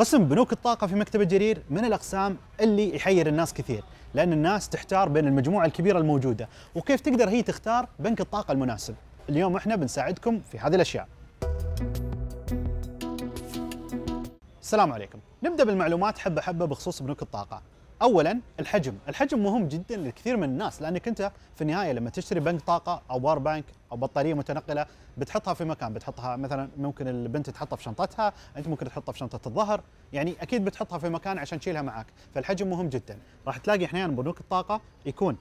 قسم بنوك الطاقة في مكتبة جرير من الأقسام اللي يحير الناس كثير لأن الناس تحتار بين المجموعة الكبيرة الموجودة وكيف تقدر هي تختار بنك الطاقة المناسب اليوم احنا بنساعدكم في هذه الأشياء السلام عليكم نبدأ بالمعلومات حبة حبة بخصوص بنوك الطاقة اولا الحجم، الحجم مهم جدا لكثير من الناس لانك انت في النهايه لما تشتري بنك طاقه او باور بانك او بطاريه متنقله بتحطها في مكان، بتحطها مثلا ممكن البنت تحطها في شنطتها، انت ممكن تحطها في شنطه الظهر، يعني اكيد بتحطها في مكان عشان تشيلها معك، فالحجم مهم جدا، راح تلاقي احيانا بنوك الطاقه يكون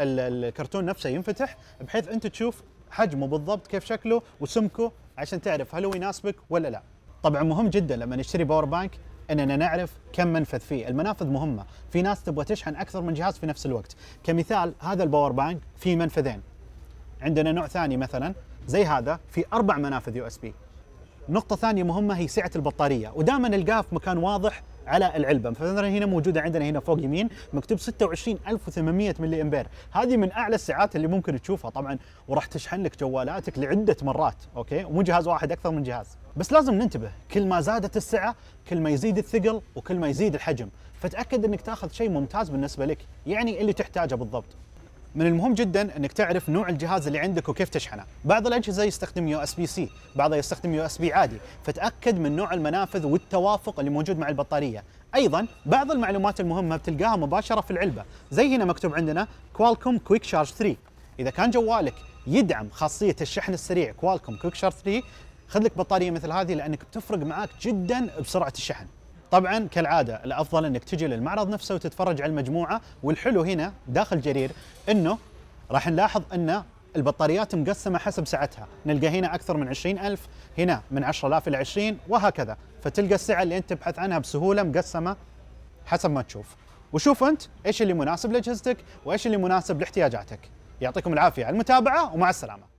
الكرتون نفسه ينفتح بحيث انت تشوف حجمه بالضبط كيف شكله وسمكه عشان تعرف هل هو يناسبك ولا لا. طبعا مهم جدا لما نشتري باور بانك اننا نعرف كم منفذ فيه، المنافذ مهمه، في ناس تبغى تشحن اكثر من جهاز في نفس الوقت، كمثال هذا الباور بانك فيه منفذين. عندنا نوع ثاني مثلا زي هذا في اربع منافذ يو اس بي. نقطة ثانية مهمة هي سعة البطارية، ودائما نلقاها في مكان واضح على العلبه فمثلا هنا موجوده عندنا هنا فوق يمين مكتوب 26800 ملي امبير هذه من اعلى الساعات اللي ممكن تشوفها طبعا وراح تشحن لك جوالاتك لعده مرات اوكي ومو جهاز واحد اكثر من جهاز بس لازم ننتبه كل ما زادت السعه كل ما يزيد الثقل وكل ما يزيد الحجم فتاكد انك تاخذ شيء ممتاز بالنسبه لك يعني اللي تحتاجه بالضبط من المهم جدا انك تعرف نوع الجهاز اللي عندك وكيف تشحنه، بعض الاجهزه يستخدم يو اس بي سي، بعضها يستخدم يو اس بي عادي، فتاكد من نوع المنافذ والتوافق اللي موجود مع البطاريه، ايضا بعض المعلومات المهمه بتلقاها مباشره في العلبه، زي هنا مكتوب عندنا كوالكوم كويك شارج 3، اذا كان جوالك يدعم خاصيه الشحن السريع كوالكوم كويك شارج 3 خذ لك بطاريه مثل هذه لانك بتفرق معاك جدا بسرعه الشحن. طبعا كالعاده الافضل انك تجي للمعرض نفسه وتتفرج على المجموعه والحلو هنا داخل جرير انه راح نلاحظ ان البطاريات مقسمة حسب سعتها نلقى هنا أكثر من 20000 هنا من 10000 إلى 20 وهكذا فتلقى السعة اللي أنت تبحث عنها بسهولة مقسمة حسب ما تشوف وشوف أنت إيش اللي مناسب لأجهزتك وإيش اللي مناسب لاحتياجاتك يعطيكم العافية على المتابعة ومع السلامة